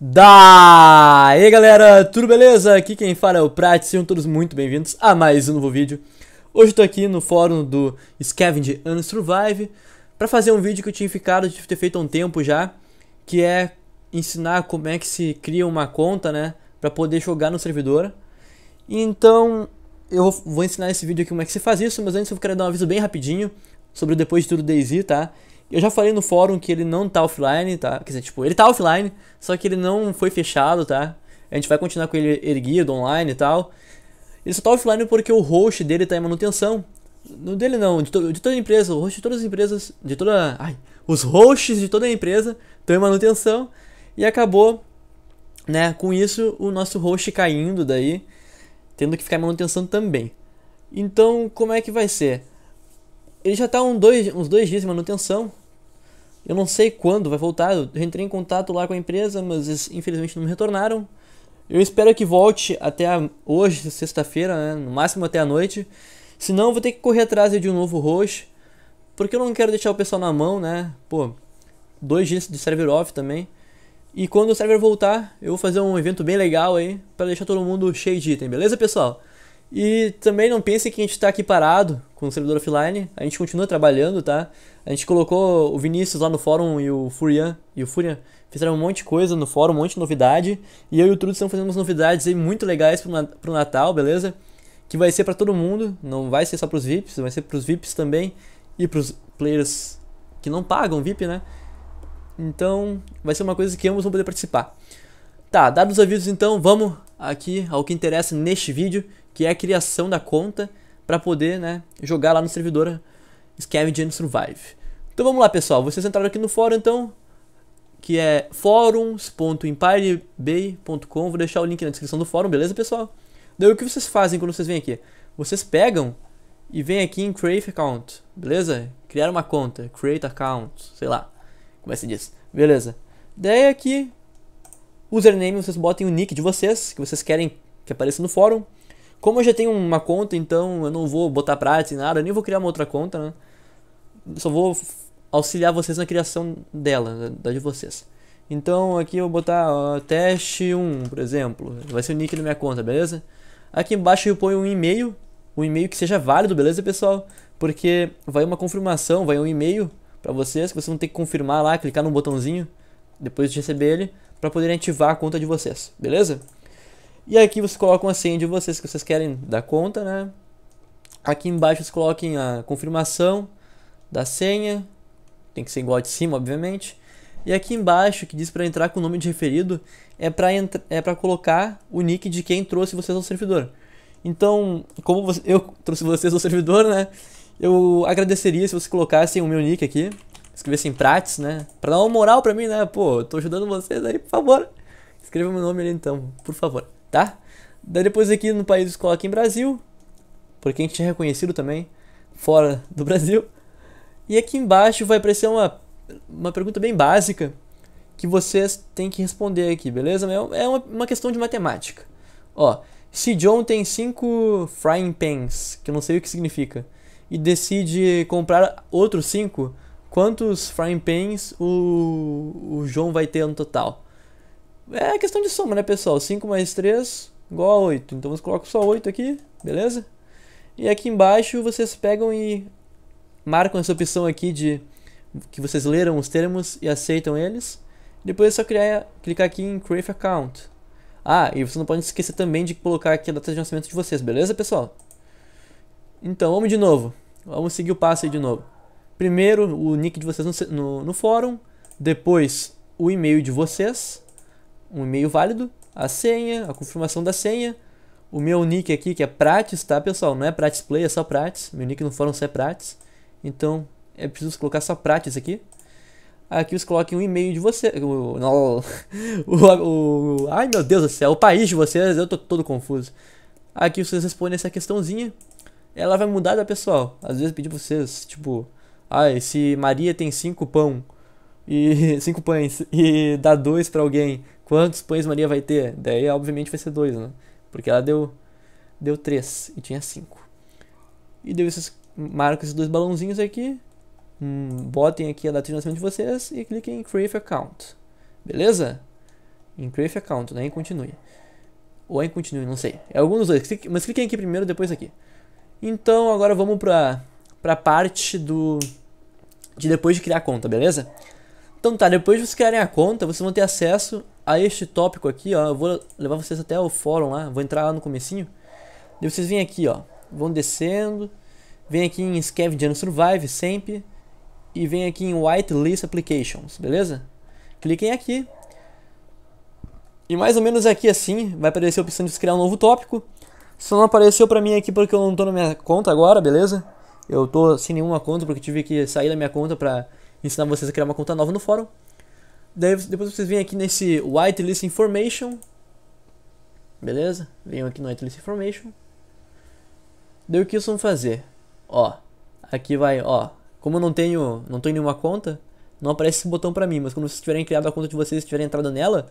Daí galera, tudo beleza? Aqui quem fala é o Prat, sejam todos muito bem-vindos a mais um novo vídeo. Hoje eu tô aqui no fórum do Scavenge and Survive para fazer um vídeo que eu tinha ficado de ter feito há um tempo já, que é ensinar como é que se cria uma conta, né, para poder jogar no servidor. Então, eu vou ensinar nesse vídeo aqui como é que se faz isso, mas antes eu quero dar um aviso bem rapidinho sobre o Depois de Tudo DayZ, tá? Eu já falei no fórum que ele não tá offline, tá? Quer dizer, tipo, ele tá offline, só que ele não foi fechado, tá? A gente vai continuar com ele erguido online e tal. Ele só tá offline porque o host dele tá em manutenção. Não dele não, de, to de toda a empresa, o host de todas as empresas, de toda. Ai, os hosts de toda a empresa estão em manutenção e acabou, né, com isso o nosso host caindo daí, tendo que ficar em manutenção também. Então, como é que vai ser? ele já está um dois, uns dois dias de manutenção. Eu não sei quando vai voltar. Eu entrei em contato lá com a empresa, mas infelizmente não me retornaram. Eu espero que volte até hoje, sexta-feira, né? no máximo até a noite. Senão eu vou ter que correr atrás de um novo host, porque eu não quero deixar o pessoal na mão, né? Pô, dois dias de server off também. E quando o server voltar, eu vou fazer um evento bem legal aí para deixar todo mundo cheio de item, beleza, pessoal? E também não pense que a gente está aqui parado com o servidor offline, a gente continua trabalhando, tá? A gente colocou o Vinícius lá no fórum e o Furian, e o Furian fizeram um monte de coisa no fórum, um monte de novidade, e eu e o Trudo estão fazendo umas novidades aí muito legais para o Natal, beleza? Que vai ser para todo mundo, não vai ser só para os VIPs, vai ser para os VIPs também e para os players que não pagam VIP, né? Então, vai ser uma coisa que ambos vão poder participar. Tá, dados os avisos então, vamos aqui ao que interessa neste vídeo, que é a criação da conta para poder né, jogar lá no servidor Scavenger and Survive. Então vamos lá, pessoal. Vocês entraram aqui no fórum, então, que é forums.empirebay.com. Vou deixar o link na descrição do fórum, beleza, pessoal? Daí o que vocês fazem quando vocês vêm aqui? Vocês pegam e vêm aqui em Create Account, beleza? Criar uma conta, Create Account, sei lá como é que se diz. Beleza. Daí aqui, username, vocês botem o nick de vocês, que vocês querem que apareça no fórum. Como eu já tenho uma conta, então eu não vou botar prática em nada, nem vou criar uma outra conta, né? Só vou auxiliar vocês na criação dela, da de vocês. Então aqui eu vou botar ó, teste 1, por exemplo. Vai ser o nick da minha conta, beleza? Aqui embaixo eu ponho um e-mail, um e-mail que seja válido, beleza, pessoal? Porque vai uma confirmação, vai um e-mail para vocês, que vocês vão ter que confirmar lá, clicar no botãozinho, depois de receber ele, para poderem ativar a conta de vocês, beleza? E aqui vocês colocam o assim senha de vocês que vocês querem dar conta, né? Aqui embaixo vocês coloquem a confirmação da senha. Tem que ser igual a de cima, obviamente. E aqui embaixo, que diz para entrar com o nome de referido, é para é pra colocar o nick de quem trouxe vocês ao servidor. Então, como você, eu trouxe vocês ao servidor, né? Eu agradeceria se vocês colocassem o meu nick aqui, escrevessem Prates, né? Pra dar uma moral pra mim, né? Pô, eu tô ajudando vocês aí, por favor. Escreva meu nome ali então, por favor tá? Daí depois aqui no país escola aqui em Brasil, porque a gente é reconhecido também fora do Brasil. E aqui embaixo vai aparecer uma, uma pergunta bem básica que vocês têm que responder aqui, beleza? É uma, uma questão de matemática. Ó, se John tem cinco frying pans, que eu não sei o que significa, e decide comprar outros cinco, quantos frying pans o, o John vai ter no total? É questão de soma, né, pessoal? 5 mais 3 igual a 8. Então vocês colocam só 8 aqui, beleza? E aqui embaixo vocês pegam e marcam essa opção aqui de que vocês leram os termos e aceitam eles. Depois é só criar, clicar aqui em Create Account. Ah, e você não pode esquecer também de colocar aqui a data de nascimento de vocês, beleza, pessoal? Então, vamos de novo. Vamos seguir o passo aí de novo. Primeiro, o nick de vocês no, no, no fórum. Depois, o e-mail de vocês um e-mail válido, a senha, a confirmação da senha, o meu nick aqui que é Prates, tá pessoal? Não é Prates Play, é só Prates. Meu nick no fórum só é Prates. Então é preciso colocar só Prates aqui. Aqui vocês coloquem um e-mail de você. O, não, o, o, ai meu Deus do céu, o país de vocês, eu tô todo confuso. Aqui vocês respondem essa questãozinha. Ela vai mudar, tá, pessoal? Às vezes pedir pra vocês, tipo, ai, ah, se Maria tem cinco pão e cinco pães e dá dois para alguém, Quantos pães Maria vai ter? Daí, obviamente, vai ser dois, né? Porque ela deu, deu três e tinha cinco. E deu esses, marca esses dois balãozinhos aqui. Hum, botem aqui a data de nascimento de vocês e cliquem em Create Account. Beleza? Em Create Account, né? Em Continue. Ou em Continue, não sei. É algum dos dois. Mas cliquem aqui primeiro, depois aqui. Então, agora vamos pra, pra parte do... De depois de criar a conta, beleza? Então tá, depois de vocês criarem a conta, vocês vão ter acesso a este tópico aqui, ó, eu vou levar vocês até o fórum lá, vou entrar lá no comecinho. E vocês vêm aqui, ó, vão descendo, vem aqui em Scavenging Survive sempre e vem aqui em Whitelist Applications, beleza? Cliquem aqui. E mais ou menos aqui assim, vai aparecer a opção de criar um novo tópico. Só não apareceu pra mim aqui porque eu não tô na minha conta agora, beleza? Eu tô sem nenhuma conta porque tive que sair da minha conta pra ensinar vocês a criar uma conta nova no fórum. Daí, depois vocês vêm aqui nesse whitelist information. Beleza? Venham aqui no whitelist information. Daí o que vocês vão fazer? Ó, aqui vai, ó. Como eu não tenho, não tenho nenhuma conta, não aparece esse botão pra mim. Mas quando vocês tiverem criado a conta de vocês e tiverem entrado nela,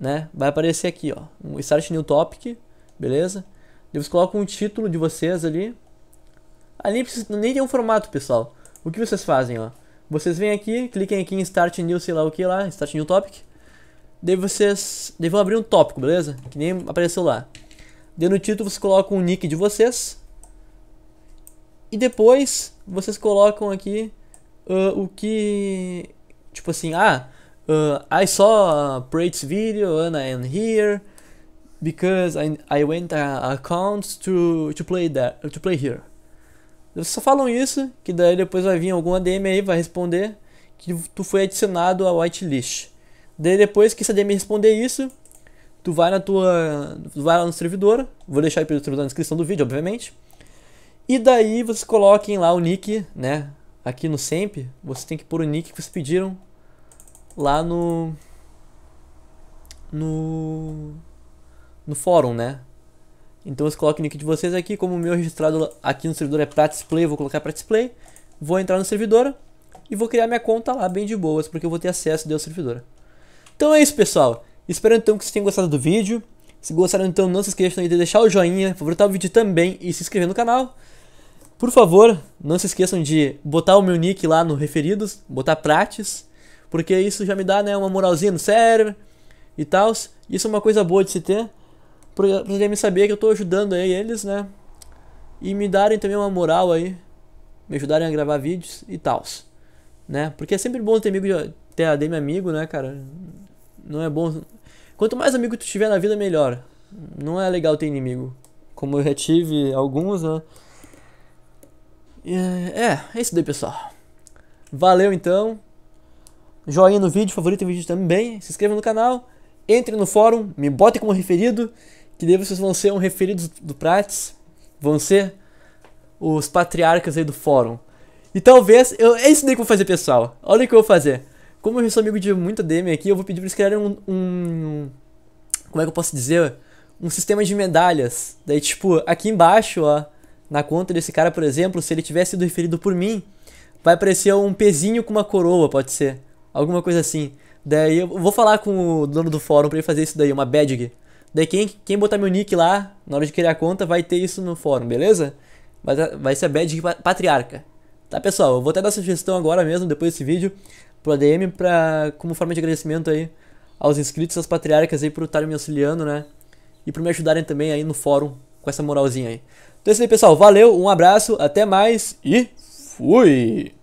né? Vai aparecer aqui, ó. Um Start New Topic, beleza? Daí vocês colocam um título de vocês ali. Ali precisa, nem tem um formato, pessoal. O que vocês fazem, ó? Vocês vêm aqui, cliquem aqui em Start New, sei lá o que lá, Start New Topic. Daí vocês daí vão abrir um tópico, beleza? Que nem apareceu lá. Daí no título vocês colocam o nick de vocês. E depois vocês colocam aqui uh, o que. Tipo assim, ah, uh, I saw Prate's video and I am here because I, I went uh, accounts to, to, play there, to play here. Vocês só falam isso, que daí depois vai vir algum ADM aí, vai responder que tu foi adicionado à whitelist. Daí depois que esse ADM responder isso, tu vai na tua. Tu vai lá no servidor, vou deixar aí pelo servidor na descrição do vídeo, obviamente. E daí vocês coloquem lá o nick, né? Aqui no SEMP, você tem que pôr o nick que vocês pediram lá no. No. No fórum, né? Então vocês colocam o nick de vocês aqui, como o meu registrado aqui no servidor é Play, vou colocar Play, Vou entrar no servidor e vou criar minha conta lá bem de boas, porque eu vou ter acesso ao servidor. Então é isso pessoal, espero então que vocês tenham gostado do vídeo. Se gostaram então não se esqueçam de deixar o joinha, favoritar tá o vídeo também e se inscrever no canal. Por favor, não se esqueçam de botar o meu nick lá no referidos, botar Prates, porque isso já me dá né, uma moralzinha no cérebro e tal. Isso é uma coisa boa de se ter pra os DM saber que eu estou ajudando aí eles, né? E me darem também uma moral aí, me ajudarem a gravar vídeos e tal, né? Porque é sempre bom ter amigo, ter DM amigo, né, cara? Não é bom. Quanto mais amigo tu tiver na vida, melhor. Não é legal ter inimigo, como eu já tive alguns, né? É, é isso daí, pessoal. Valeu então. Joinha no vídeo, favorito o vídeo também. Se inscreva no canal entre no fórum, me bote como referido que daí vocês vão ser um referido do Prates, vão ser os patriarcas aí do fórum. E talvez, eu, é isso daí que eu vou fazer, pessoal. Olha o que eu vou fazer. Como eu sou amigo de muita DM aqui, eu vou pedir pra eles criarem um, um, Como é que eu posso dizer? Um sistema de medalhas. Daí, tipo, aqui embaixo, ó, na conta desse cara, por exemplo, se ele tivesse sido referido por mim, vai aparecer um pezinho com uma coroa, pode ser. Alguma coisa assim. Daí eu vou falar com o dono do fórum pra ele fazer isso daí, uma badge. Daí quem, quem botar meu nick lá, na hora de criar a conta, vai ter isso no fórum, beleza? Vai, ah, vai ser a badge patriarca. Tá, pessoal? Eu vou até dar sugestão agora mesmo, depois desse vídeo, pro ADM, pra, como forma de agradecimento aí aos inscritos, aos patriarcas aí, por estarem me auxiliando, né? E por me ajudarem também aí no fórum, com essa moralzinha aí. Então é isso aí, pessoal. Valeu, um abraço, até mais e fui!